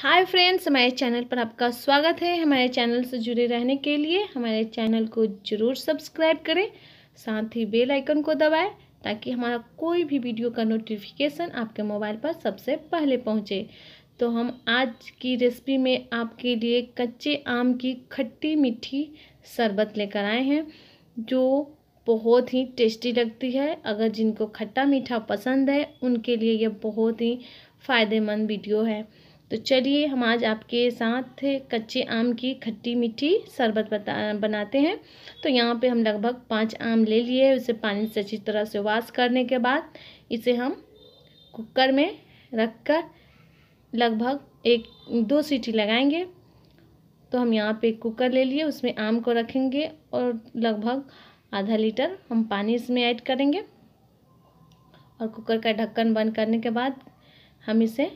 hi friends हमारे channel पर आपका स्वागत है हमारे चैनल से जुड़े रहने के लिए हमारे चैनल को ज़रूर सब्सक्राइब करें साथ ही बेल आइकन को दबाएं ताकि हमारा कोई भी वीडियो का नोटिफिकेशन आपके मोबाइल पर सबसे पहले पहुंचे तो हम आज की रेसिपी में आपके लिए कच्चे आम की खट्टी मीठी शरबत लेकर आए हैं जो बहुत ही टेस्टी लगती है अगर जिनको खट्टा मीठा पसंद है उनके लिए यह बहुत ही फ़ायदेमंद वीडियो है तो चलिए हम आज आपके साथ कच्चे आम की खट्टी मीठी शरबत बता बनाते हैं तो यहाँ पे हम लगभग पाँच आम ले लिए उसे पानी से अच्छी तरह से वाश करने के बाद इसे हम कुकर में रख कर लगभग एक दो सीटी लगाएंगे तो हम यहाँ पे कुकर ले लिए उसमें आम को रखेंगे और लगभग आधा लीटर हम पानी इसमें ऐड करेंगे और कुकर का ढक्कन बंद करने के बाद हम इसे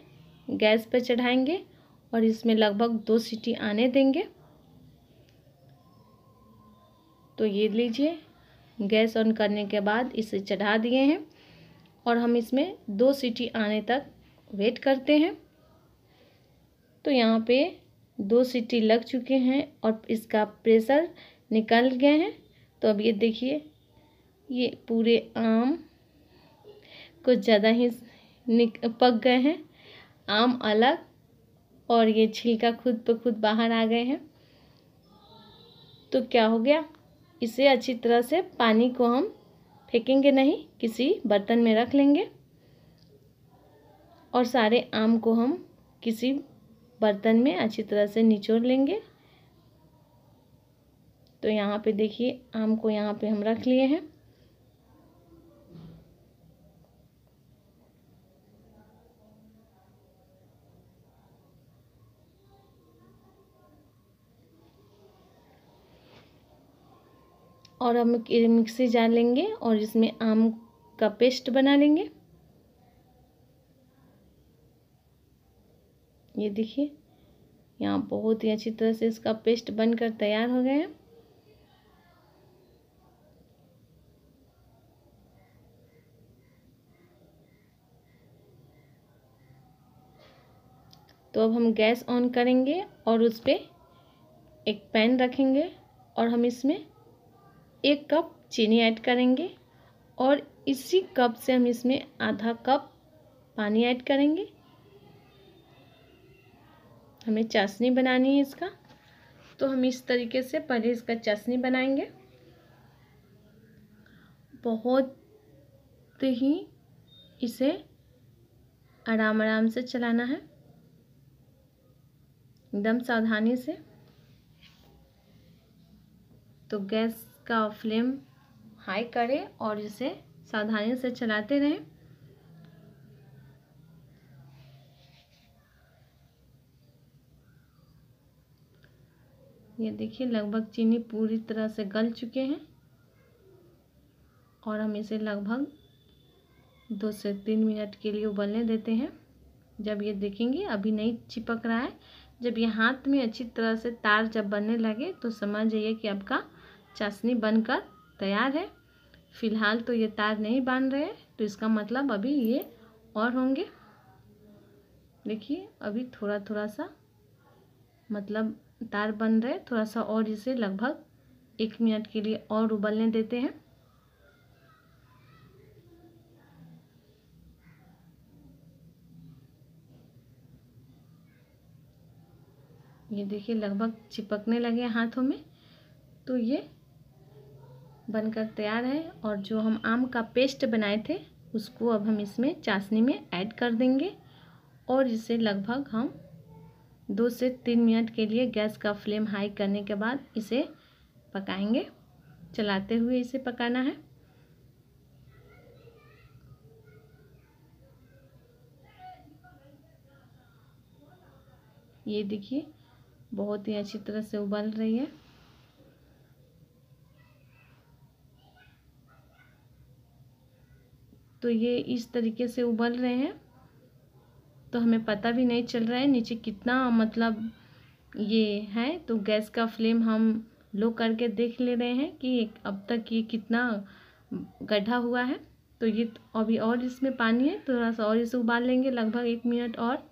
गैस पर चढ़ाएंगे और इसमें लगभग दो सीटी आने देंगे तो ये लीजिए गैस ऑन करने के बाद इसे चढ़ा दिए हैं और हम इसमें दो सीटी आने तक वेट करते हैं तो यहाँ पे दो सीटी लग चुके हैं और इसका प्रेशर निकल गए हैं तो अब ये देखिए ये पूरे आम कुछ ज़्यादा ही पक गए हैं आम अलग और ये छिलका खुद ब खुद बाहर आ गए हैं तो क्या हो गया इसे अच्छी तरह से पानी को हम फेंकेंगे नहीं किसी बर्तन में रख लेंगे और सारे आम को हम किसी बर्तन में अच्छी तरह से निचोड़ लेंगे तो यहाँ पे देखिए आम को यहाँ पे हम रख लिए हैं और हम मिक्सी जान लेंगे और इसमें आम का पेस्ट बना लेंगे ये देखिए यहाँ बहुत ही अच्छी तरह से इसका पेस्ट बनकर तैयार हो गया तो अब हम गैस ऑन करेंगे और उस पर एक पैन रखेंगे और हम इसमें एक कप चीनी ऐड करेंगे और इसी कप से हम इसमें आधा कप पानी ऐड करेंगे हमें चाशनी बनानी है इसका तो हम इस तरीके से पहले इसका चाशनी बनाएंगे बहुत ही इसे आराम आराम से चलाना है एकदम सावधानी से तो गैस का फ्लेम हाई करें और इसे सावधानी से चलाते रहें ये देखिए लगभग चीनी पूरी तरह से गल चुके हैं और हम इसे लगभग दो से तीन मिनट के लिए उबलने देते हैं जब ये देखेंगे अभी नहीं चिपक रहा है जब ये हाथ में अच्छी तरह से तार जब बनने लगे तो समझ जाइए कि आपका चाशनी बनकर तैयार है फिलहाल तो ये तार नहीं बांध रहे तो इसका मतलब अभी ये और होंगे देखिए अभी थोड़ा थोड़ा सा मतलब तार बन रहे थोड़ा सा और इसे लगभग एक मिनट के लिए और उबलने देते हैं ये देखिए लगभग चिपकने लगे हाथों में तो ये बनकर तैयार है और जो हम आम का पेस्ट बनाए थे उसको अब हम इसमें चाशनी में ऐड कर देंगे और इसे लगभग हम दो से तीन मिनट के लिए गैस का फ्लेम हाई करने के बाद इसे पकाएंगे चलाते हुए इसे पकाना है ये देखिए बहुत ही अच्छी तरह से उबल रही है तो ये इस तरीके से उबल रहे हैं तो हमें पता भी नहीं चल रहा है नीचे कितना मतलब ये है तो गैस का फ्लेम हम लो करके देख ले रहे हैं कि अब तक ये कितना गड्ढा हुआ है तो ये अभी और इसमें पानी है थोड़ा सा और इसे उबाल लेंगे लगभग एक मिनट और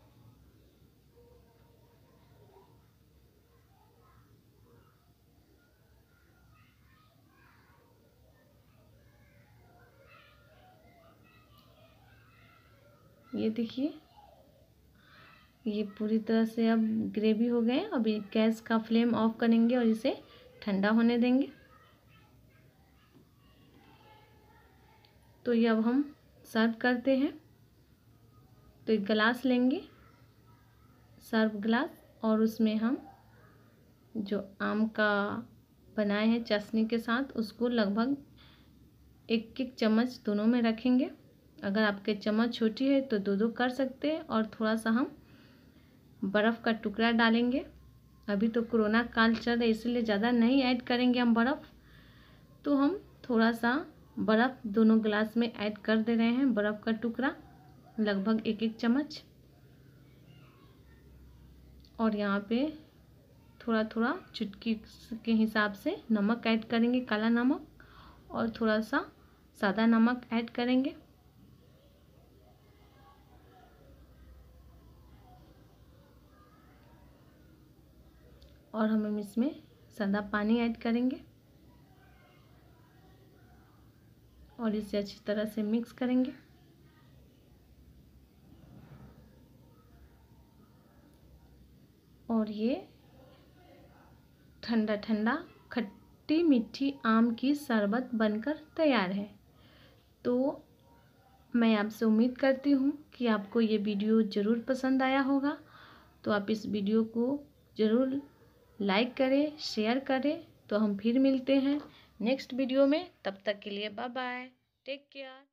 ये देखिए ये पूरी तरह से अब ग्रेवी हो गए अभी गैस का फ्लेम ऑफ करेंगे और इसे ठंडा होने देंगे तो ये अब हम सर्व करते हैं तो एक गिलास लेंगे सर्व गिलास और उसमें हम जो आम का बनाए हैं चशनी के साथ उसको लगभग एक एक चम्मच दोनों में रखेंगे अगर आपके चम्मच छोटी है तो दो दो कर सकते हैं और थोड़ा सा हम बर्फ़ का टुकड़ा डालेंगे अभी तो कोरोना काल चल रहा है इसलिए ज़्यादा नहीं ऐड करेंगे हम बर्फ़ तो हम थोड़ा सा बर्फ़ दोनों गिलास में ऐड कर दे रहे हैं बर्फ़ का टुकड़ा लगभग एक एक चम्मच और यहाँ पे थोड़ा थोड़ा चुटकी के हिसाब से नमक ऐड करेंगे काला नमक और थोड़ा सा सादा नमक ऐड करेंगे और हम इसमें सादा पानी ऐड करेंगे और इसे अच्छी तरह से मिक्स करेंगे और ये ठंडा ठंडा खट्टी मीठी आम की शरबत बनकर तैयार है तो मैं आपसे उम्मीद करती हूँ कि आपको ये वीडियो ज़रूर पसंद आया होगा तो आप इस वीडियो को ज़रूर लाइक करें शेयर करें तो हम फिर मिलते हैं नेक्स्ट वीडियो में तब तक के लिए बाय बाय टेक केयर